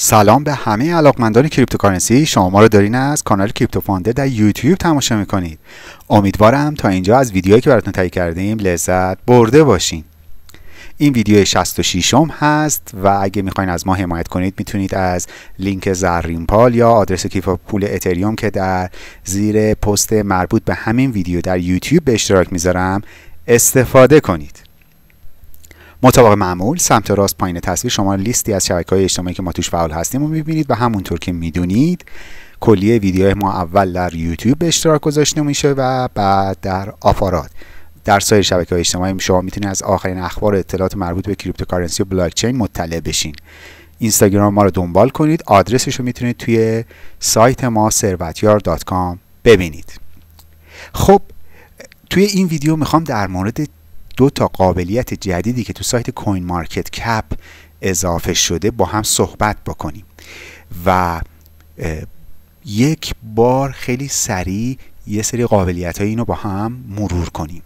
سلام به همه علاقمندان کریپتوکارنسی شما ما رو دارین از کانال کریپتو فانده در یوتیوب تماشا میکنید امیدوارم تا اینجا از ویدیوهایی که براتون تهیه کردیم لذت برده باشین این ویدیو 66 م هست و اگه میخواین از ما حمایت کنید میتونید از لینک زرین پال یا آدرس کیف پول اتریوم که در زیر پست مربوط به همین ویدیو در یوتیوب به اشتراک میذارم استفاده کنید مطابق معمول سمت راست پایین تصویر شما لیستی از شبکه های اجتماعی که ما توش فعال هستیم رو میبینید و همونطور که میدونید کلیه ویدیوهای ما اول در یوتیوب به اشتراک گذاشته میشه و بعد در آفارات در سایر شبکه های اجتماعی شما میتونید از آخرین اخبار اطلاعات مربوط به کریپتوکارنسی و بلاکچین مطلع بشین اینستاگرام ما رو دنبال کنید آدرسش رو میتونید توی سایت ما ثروتیار.com ببینید خب توی این ویدیو میخوام در مورد دو تا قابلیت جدیدی که تو سایت کوین مارکت کپ اضافه شده با هم صحبت بکنیم و یک بار خیلی سریع یه سری قابلیت های اینو با هم مرور کنیم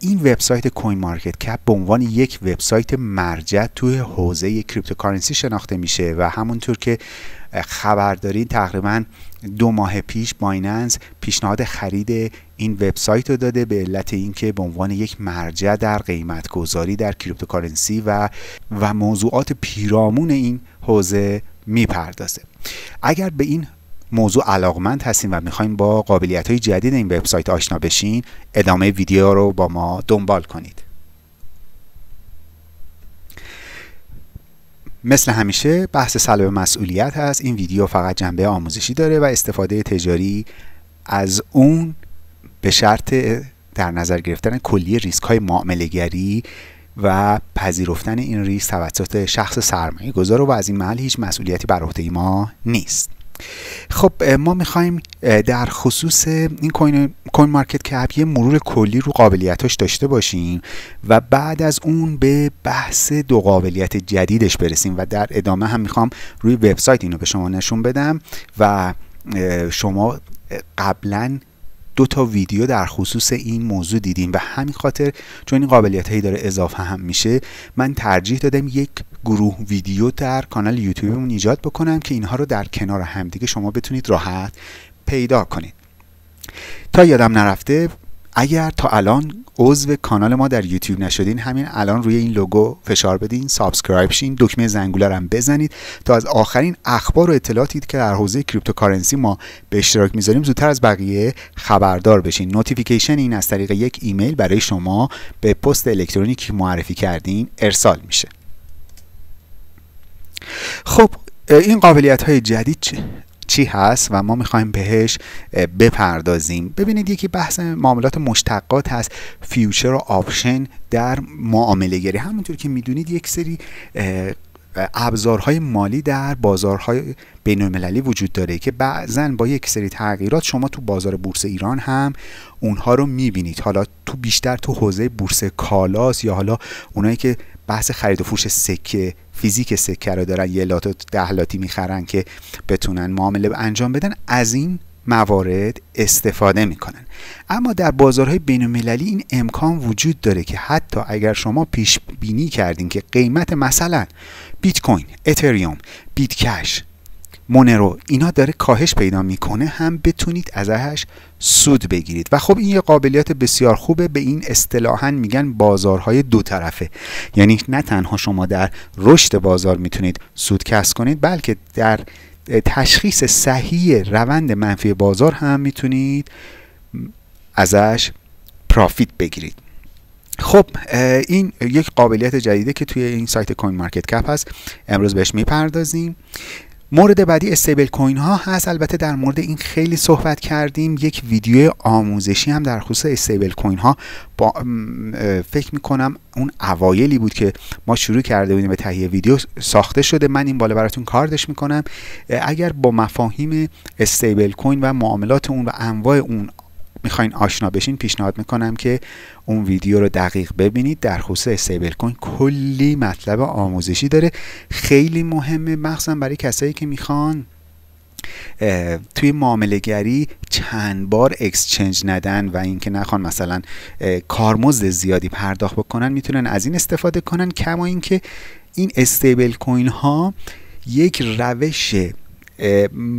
این وبسایت کوین مارکت کپ به عنوان یک وبسایت مرجع توی حوزه کریپتوکارنسی شناخته میشه و همونطور که خبر تقریبا دو ماه پیش بایننس پیشنهاد خرید این وبسایت رو داده به علت اینکه به عنوان یک مرجع در قیمت گذاری در کریپتوکارنسی و و موضوعات پیرامون این حوزه میپردازه اگر به این موضوع علاقمند هستیم و میخوایم با قابلیت های جدید این وبسایت آشنا بشین ادامه ویدیو رو با ما دنبال کنید مثل همیشه بحث سلب مسئولیت هست این ویدیو فقط جنبه آموزشی داره و استفاده تجاری از اون به شرط در نظر گرفتن کلی ریسک های معاملگری و پذیرفتن این ریسک توسط شخص سرمایه گذار و از این محل هیچ مسئولیتی بر عهده ما نیست خب ما میخوایم در خصوص این کوین, مارکت کپ یه مرور کلی رو قابلیتاش داشته باشیم و بعد از اون به بحث دو قابلیت جدیدش برسیم و در ادامه هم میخوام روی وبسایت اینو به شما نشون بدم و شما قبلا دو تا ویدیو در خصوص این موضوع دیدیم و همین خاطر چون این قابلیت هایی داره اضافه هم میشه من ترجیح دادم یک گروه ویدیو در کانال یوتیوبمون ایجاد بکنم که اینها رو در کنار همدیگه شما بتونید راحت پیدا کنید تا یادم نرفته اگر تا الان عضو کانال ما در یوتیوب نشدین همین الان روی این لوگو فشار بدین سابسکرایب شین دکمه زنگوله هم بزنید تا از آخرین اخبار و اطلاعاتی که در حوزه کریپتوکارنسی ما به اشتراک میذاریم زودتر از بقیه خبردار بشین نوتیفیکیشن این از طریق یک ایمیل برای شما به پست الکترونیکی معرفی کردین ارسال میشه خب این قابلیت های جدید چی هست و ما میخوایم بهش بپردازیم ببینید یکی بحث معاملات مشتقات هست فیوچر و آپشن در معامله گری همونطور که میدونید یک سری ابزارهای مالی در بازارهای بین وجود داره که بعضا با یک سری تغییرات شما تو بازار بورس ایران هم اونها رو میبینید حالا تو بیشتر تو حوزه بورس کالاس یا حالا اونایی که بحث خرید و فروش سکه فیزیک سکه رو دارن یه لات و لاتی میخرن که بتونن معامله انجام بدن از این موارد استفاده میکنن اما در بازارهای بین این امکان وجود داره که حتی اگر شما پیش بینی کردین که قیمت مثلا بیت کوین، اتریوم، بیت کش مونرو اینا داره کاهش پیدا میکنه هم بتونید ازش سود بگیرید و خب این یه قابلیت بسیار خوبه به این اصطلاحا میگن بازارهای دو طرفه یعنی نه تنها شما در رشد بازار میتونید سود کسب کنید بلکه در تشخیص صحیح روند منفی بازار هم میتونید ازش پرافیت بگیرید خب این یک قابلیت جدیده که توی این سایت کوین مارکت کپ هست امروز بهش میپردازیم مورد بعدی استیبل کوین ها هست البته در مورد این خیلی صحبت کردیم یک ویدیو آموزشی هم در خصوص استیبل کوین ها با فکر می کنم اون اوایلی بود که ما شروع کرده بودیم به تهیه ویدیو ساخته شده من این بالا براتون کاردش میکنم اگر با مفاهیم استیبل کوین و معاملات اون و انواع اون میخواین آشنا بشین پیشنهاد میکنم که اون ویدیو رو دقیق ببینید در خصوص استیبل کوین کلی مطلب آموزشی داره خیلی مهمه مخصوصا برای کسایی که میخوان توی معامله گری چند بار اکسچنج ندن و اینکه نخوان مثلا کارمزد زیادی پرداخت بکنن میتونن از این استفاده کنن کما اینکه این استیبل کوین ها یک روش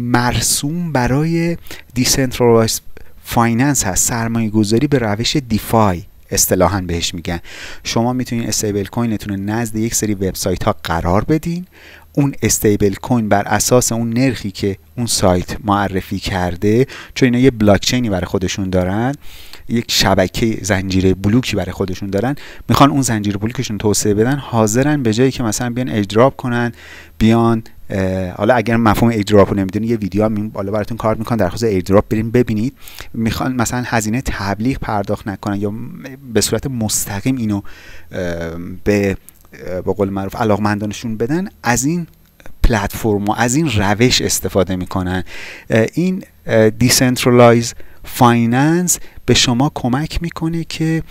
مرسوم برای دیسنترالایز فایننس هست سرمایه گذاری به روش دیفای اصطلاحا بهش میگن شما میتونید استیبل کوینتون رو نزد یک سری وبسایت ها قرار بدین اون استیبل کوین بر اساس اون نرخی که اون سایت معرفی کرده چون اینا یه بلاکچینی برای خودشون دارن یک شبکه زنجیره بلوکی برای خودشون دارن میخوان اون زنجیره بلوکشون توسعه بدن حاضرن به جایی که مثلا بیان اجراب کنن بیان حالا اگر مفهوم ایردراپ رو نمیدونید یه ویدیو هم بالا براتون کار میکنم در خصوص ایردراپ بریم ببینید میخوان مثلا هزینه تبلیغ پرداخت نکنن یا به صورت مستقیم اینو به با قول معروف علاقمندانشون بدن از این پلتفرم و از این روش استفاده میکنن این دیسنترالایز فایننس به شما کمک میکنه که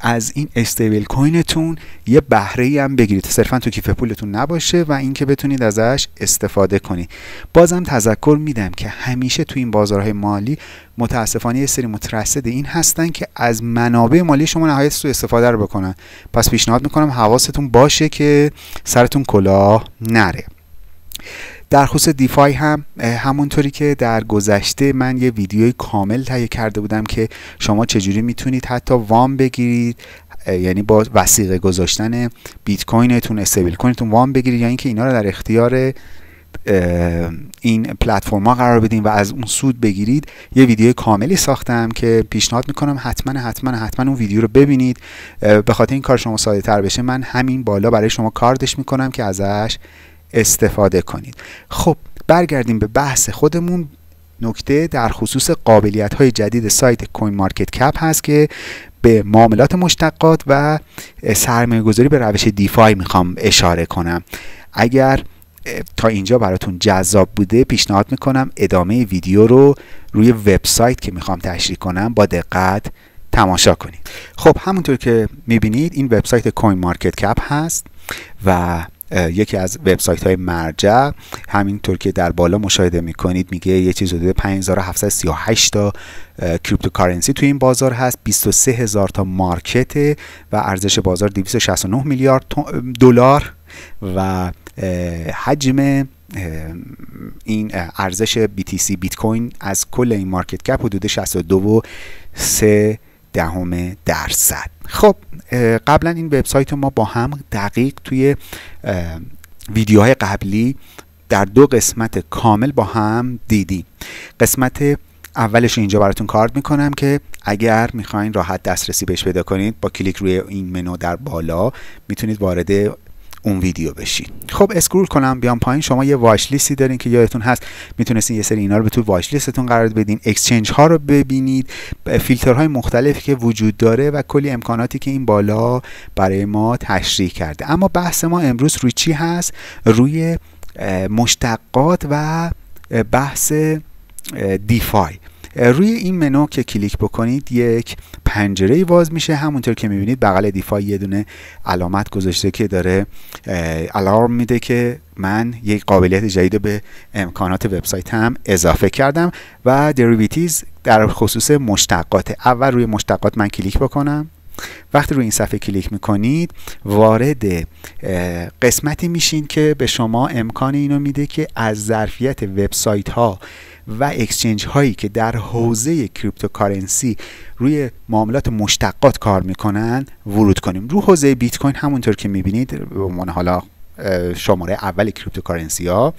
از این استیبل کوینتون یه بهره ای هم بگیرید صرفا تو کیف پولتون نباشه و اینکه بتونید ازش استفاده کنید بازم تذکر میدم که همیشه تو این بازارهای مالی متاسفانه یه سری مترصد این هستن که از منابع مالی شما نهایت سوء استفاده رو بکنن پس پیشنهاد میکنم حواستون باشه که سرتون کلاه نره در خصوص دیفای هم همونطوری که در گذشته من یه ویدیوی کامل تهیه کرده بودم که شما چجوری میتونید حتی وام بگیرید یعنی با وسیقه گذاشتن بیت کوینتون استیبل کوینتون وام بگیرید یا یعنی اینکه اینا رو در اختیار این پلتفرما قرار بدین و از اون سود بگیرید یه ویدیو کاملی ساختم که پیشنهاد میکنم حتما حتما حتما اون ویدیو رو ببینید به خاطر این کار شما ساده تر بشه من همین بالا برای شما کاردش میکنم که ازش استفاده کنید خب برگردیم به بحث خودمون نکته در خصوص قابلیت های جدید سایت کوین مارکت کپ هست که به معاملات مشتقات و سرمایه گذاری به روش دیفای میخوام اشاره کنم اگر تا اینجا براتون جذاب بوده پیشنهاد میکنم ادامه ویدیو رو روی وبسایت که میخوام تشریح کنم با دقت تماشا کنید خب همونطور که میبینید این وبسایت کوین مارکت کپ هست و یکی از وبسایت های مرجع همینطور که در بالا مشاهده میکنید میگه یه چیز حدود 5738 تا کریپتوکارنسی تو این بازار هست 23 هزار تا مارکت و ارزش بازار 269 میلیارد دلار و حجم این ارزش BTC بیت کوین از کل این مارکت کپ حدود 62 و 3 دهم درصد خب قبلا این وبسایت ما با هم دقیق توی ویدیوهای قبلی در دو قسمت کامل با هم دیدیم قسمت اولش اینجا براتون کارت میکنم که اگر میخواین راحت دسترسی بهش پیدا کنید با کلیک روی این منو در بالا میتونید وارد اون ویدیو بشین خب اسکرول کنم بیام پایین شما یه واچ لیستی دارین که یادتون هست میتونستین یه سری اینا رو به تو واچ لیستتون قرار بدین اکسچنج ها رو ببینید فیلترهای مختلفی که وجود داره و کلی امکاناتی که این بالا برای ما تشریح کرده اما بحث ما امروز روی چی هست روی مشتقات و بحث دیفای روی این منو که کلیک بکنید یک پنجره باز میشه همونطور که میبینید بغل دیفای یه دونه علامت گذاشته که داره الارم میده که من یک قابلیت جدید به امکانات وبسایت هم اضافه کردم و دریویتیز در خصوص مشتقات اول روی مشتقات من کلیک بکنم وقتی روی این صفحه کلیک میکنید وارد قسمتی میشین که به شما امکان اینو میده که از ظرفیت وبسایت ها و اکسچنج هایی که در حوزه کریپتوکارنسی روی معاملات مشتقات کار میکنن ورود کنیم رو حوزه بیت کوین همونطور که میبینید به عنوان حالا شماره اول کریپتوکارنسی ها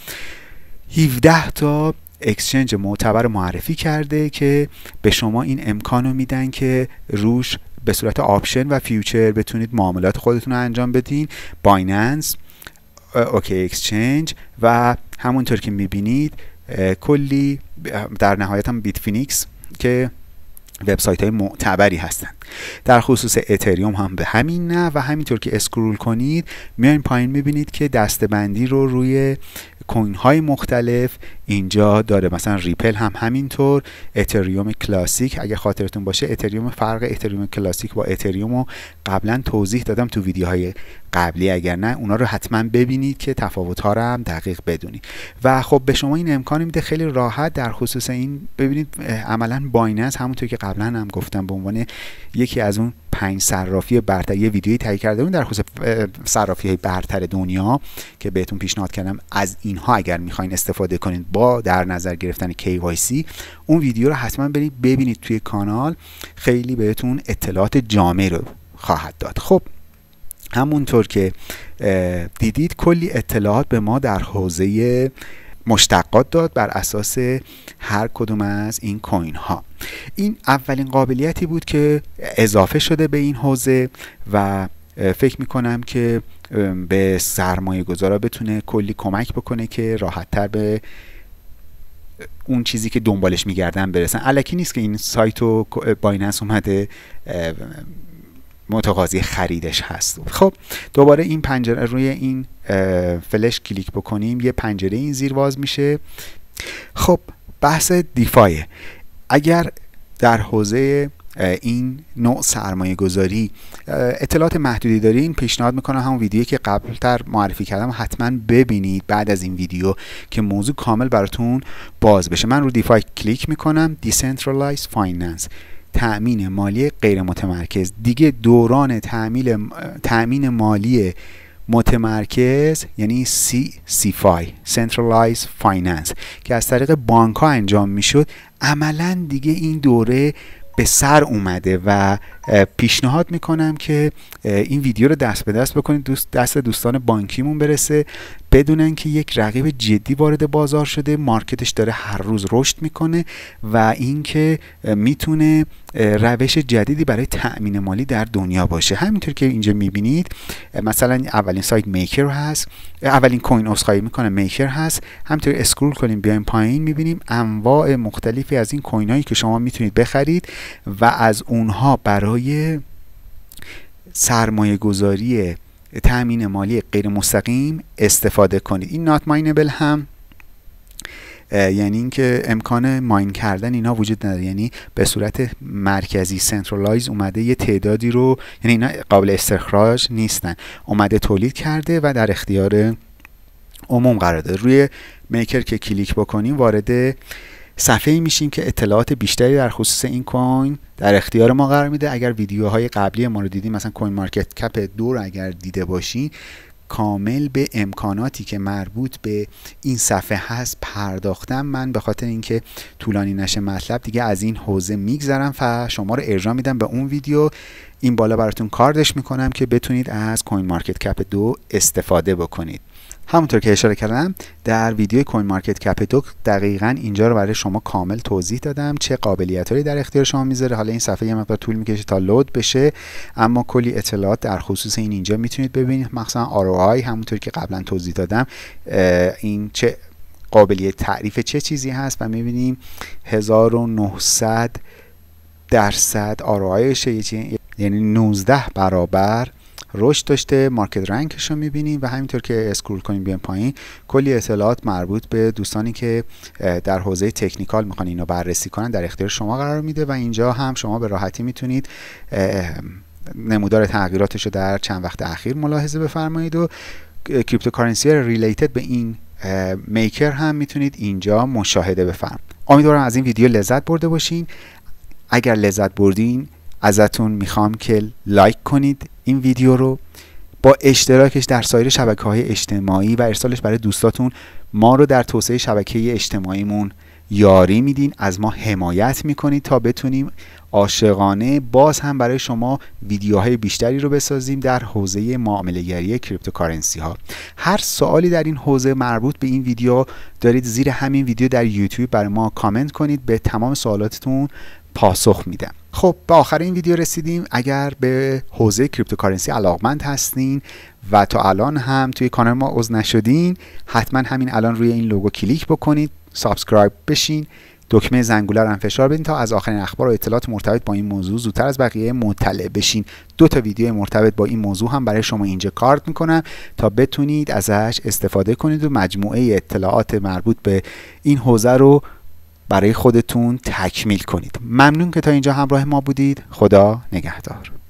17 تا اکسچنج معتبر معرفی کرده که به شما این امکان میدن که روش به صورت آپشن و فیوچر بتونید معاملات خودتون رو انجام بدین بایننس اوکی اکسچنج و همونطور که میبینید کلی در نهایت هم بیت فینیکس که وبسایت های معتبری هستند در خصوص اتریوم هم به همین نه و همینطور که اسکرول کنید میان پایین میبینید که دستبندی رو روی کوین های مختلف اینجا داره مثلا ریپل هم همینطور اتریوم کلاسیک اگه خاطرتون باشه اتریوم فرق اتریوم کلاسیک با اتریوم رو قبلا توضیح دادم تو ویدیوهای قبلی اگر نه اونا رو حتما ببینید که تفاوت ها رو هم دقیق بدونید و خب به شما این امکان میده خیلی راحت در خصوص این ببینید عملا بایننس همونطور که قبلا هم گفتم به عنوان یکی از اون پنج صرافی برتر یه ویدیویی تهیه کرده اون در خصوص صرافی های برتر دنیا که بهتون پیشنهاد کردم از اینها اگر میخواین استفاده کنید با در نظر گرفتن KYC اون ویدیو رو حتما برید ببینید توی کانال خیلی بهتون اطلاعات جامع رو خواهد داد خب همونطور که دیدید کلی اطلاعات به ما در حوزه مشتقات داد بر اساس هر کدوم از این کوین ها این اولین قابلیتی بود که اضافه شده به این حوزه و فکر می کنم که به سرمایه گذارا بتونه کلی کمک بکنه که راحتتر به اون چیزی که دنبالش میگردن برسن علکی نیست که این سایت و بایننس اومده متقاضی خریدش هست خب دوباره این پنجره روی این فلش کلیک بکنیم یه پنجره این زیر باز میشه خب بحث دیفایه اگر در حوزه این نوع سرمایه گذاری اطلاعات محدودی دارین پیشنهاد میکنم همون ویدیویی که قبلتر معرفی کردم حتما ببینید بعد از این ویدیو که موضوع کامل براتون باز بشه من رو دیفای کلیک میکنم دیسنترالایز فایننس تأمین مالی غیر متمرکز دیگه دوران تأمین مالی متمرکز یعنی سی سی فای سنترالایز فایننس که از طریق بانک ها انجام میشد عملا دیگه این دوره به سر اومده و پیشنهاد میکنم که این ویدیو رو دست به دست بکنید دوست دست دوستان بانکیمون برسه بدونن که یک رقیب جدی وارد بازار شده مارکتش داره هر روز رشد میکنه و اینکه میتونه روش جدیدی برای تأمین مالی در دنیا باشه همینطور که اینجا میبینید مثلا اولین سایت میکر هست اولین کوین اسخای میکنه میکر هست همینطور اسکرول کنیم بیایم پایین میبینیم انواع مختلفی از این کوین هایی که شما میتونید بخرید و از اونها برای برای سرمایه گذاری تأمین مالی غیر مستقیم استفاده کنید این نات ماینبل هم یعنی اینکه امکان ماین کردن اینا وجود نداره یعنی به صورت مرکزی سنترالایز اومده یه تعدادی رو یعنی اینا قابل استخراج نیستن اومده تولید کرده و در اختیار عموم قرار داده روی میکر که کلیک بکنیم وارد صفحه میشیم که اطلاعات بیشتری در خصوص این کوین در اختیار ما قرار میده اگر ویدیوهای قبلی ما رو دیدیم مثلا کوین مارکت کپ دو رو اگر دیده باشین کامل به امکاناتی که مربوط به این صفحه هست پرداختم من به خاطر اینکه طولانی نشه مطلب دیگه از این حوزه میگذرم و شما رو ارجاع میدم به اون ویدیو این بالا براتون کاردش میکنم که بتونید از کوین مارکت کپ دو استفاده بکنید همونطور که اشاره کردم در ویدیو کوین مارکت دوک دقیقا اینجا رو برای شما کامل توضیح دادم چه قابلیت هایی در اختیار شما میذاره حالا این صفحه یه مقدار طول میکشه تا لود بشه اما کلی اطلاعات در خصوص این اینجا میتونید ببینید مخصوصا ROI همونطور که قبلا توضیح دادم این چه قابلیت تعریف چه چیزی هست و میبینیم 1900 درصد ROI یعنی 19 برابر رشد داشته مارکت رنکش رو میبینیم و همینطور که اسکرول کنیم بیایم پایین کلی اطلاعات مربوط به دوستانی که در حوزه تکنیکال میخوان اینو بررسی کنن در اختیار شما قرار میده و اینجا هم شما به راحتی میتونید نمودار تغییراتش رو در چند وقت اخیر ملاحظه بفرمایید و کریپتوکارنسی ریلیتد به این میکر هم میتونید اینجا مشاهده بفرمایید امیدوارم از این ویدیو لذت برده باشین اگر لذت بردین ازتون میخوام که لایک کنید این ویدیو رو با اشتراکش در سایر شبکه های اجتماعی و ارسالش برای دوستاتون ما رو در توسعه شبکه اجتماعیمون یاری میدین از ما حمایت میکنید تا بتونیم عاشقانه باز هم برای شما ویدیوهای بیشتری رو بسازیم در حوزه گری کریپتوکارنسی ها هر سوالی در این حوزه مربوط به این ویدیو دارید زیر همین ویدیو در یوتیوب برای ما کامنت کنید به تمام سوالاتتون پاسخ میدم خب به آخرین ویدیو رسیدیم اگر به حوزه کریپتوکارنسی علاقمند هستین و تا الان هم توی کانال ما عضو نشدین حتما همین الان روی این لوگو کلیک بکنید سابسکرایب بشین دکمه زنگوله رو هم فشار بدین تا از آخرین اخبار و اطلاعات مرتبط با این موضوع زودتر از بقیه مطلع بشین دو تا ویدیو مرتبط با این موضوع هم برای شما اینجا کارت میکنم تا بتونید ازش استفاده کنید و مجموعه اطلاعات مربوط به این حوزه رو برای خودتون تکمیل کنید ممنون که تا اینجا همراه ما بودید خدا نگهدار